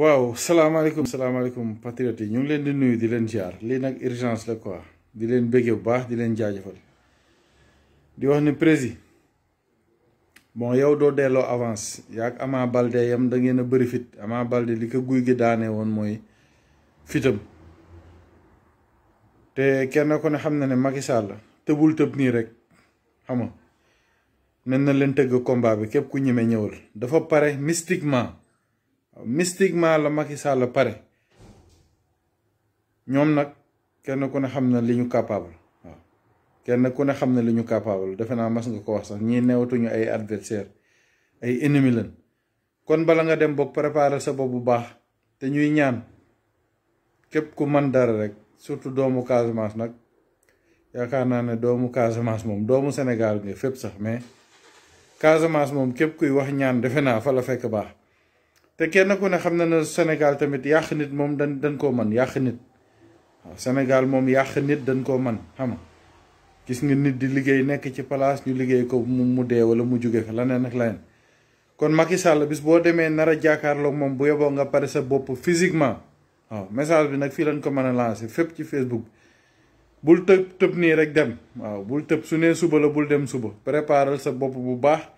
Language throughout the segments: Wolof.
waaw salaamaaleykum salaamaaleykum patriotes yi ñu ngi leen di nuyu di leen jaar lii nag urgence la quoi di leen béggee bu baax di leen jaajëfal di wax ne prési bon yow doo delloo avance yaag Ama Baldé yam da ngeen a bëri fit Ama Baldé li ko guy gi daanee woon mooy fitam te kenn ko ne xam na ne Macky Sall tëbul tëb nii rek xam nen na leen tëgg combat bi képp ku ñime ñëwal dafa pare mystiquement mystiquement la Macky Sall la pare ñoom nag kenn ku ne xam na li ñu capable waaw kenn ku ne xam na li ñu capable defe naa mas nga ko wax sax ñii newatuñu ay adversaire ay ennemi kon bala nga dem boog préparer sa bopp bu baax te ñuy ñaan képp ku man dara rek surtout doomu Casamance nag yaakaar naa ne doomu Casamance moom doomu Sénégal nga fépp sax mais Casamance moom képp kuy wax ñaan defe naa fa la fekk baax te kenn ko ne xam na ne Sénégal tamit yàq nit moom dañ dañ koo man yàq nit waaw Sénégal moom yàq nit dañ koo man xam gis nga nit di liggéey nekk ci place ñu liggéey ko mu dee wala mu jóge fa leneen ak leneen kon Macky Sall bis boo demee nar a jàkkaarloog moom bu yeboo nga pare sa bopp physiquement waaw message bi nag fii lañ ko mën a lancer fépp ci Facebook bi bul tëb tëb nii rek dem waaw bul tëb su nee suba la bul dem suba préparal sa bopp bu baax.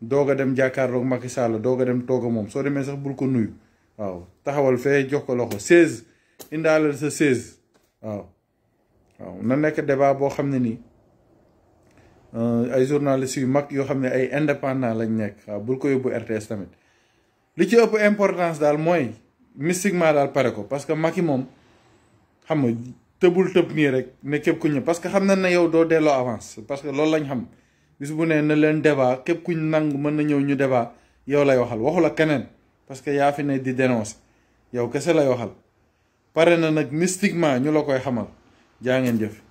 doga a dem jàkkaarloog Macky Sall doga dem toog mom so demé sax bul ko nuyu waaw taxawal fe jox ko loxo 16 indalal sa 16 waaw waaw na nek débat bo xamné ni euh ay journalistes yu mak yo xamné ay indépendant lañ nek waaw bul ko yóbbu RTS tamit li ci ëpp importance dal moy mystique ma dal pare ko parce que Macky mom xam nga teubul teub ni rek ne kep ku ñu parce que xam na yow do délo avance parce que lool lañ xam bis bu nee na leen débat képp kuñ nangu mën na ñëw ñu débat yow lay waxal waxula keneen parce que yaa fi ne di dénoncer yow kese lay waxal pare na nag mystiquement ñu la koy xamal jaa ngeen jëf.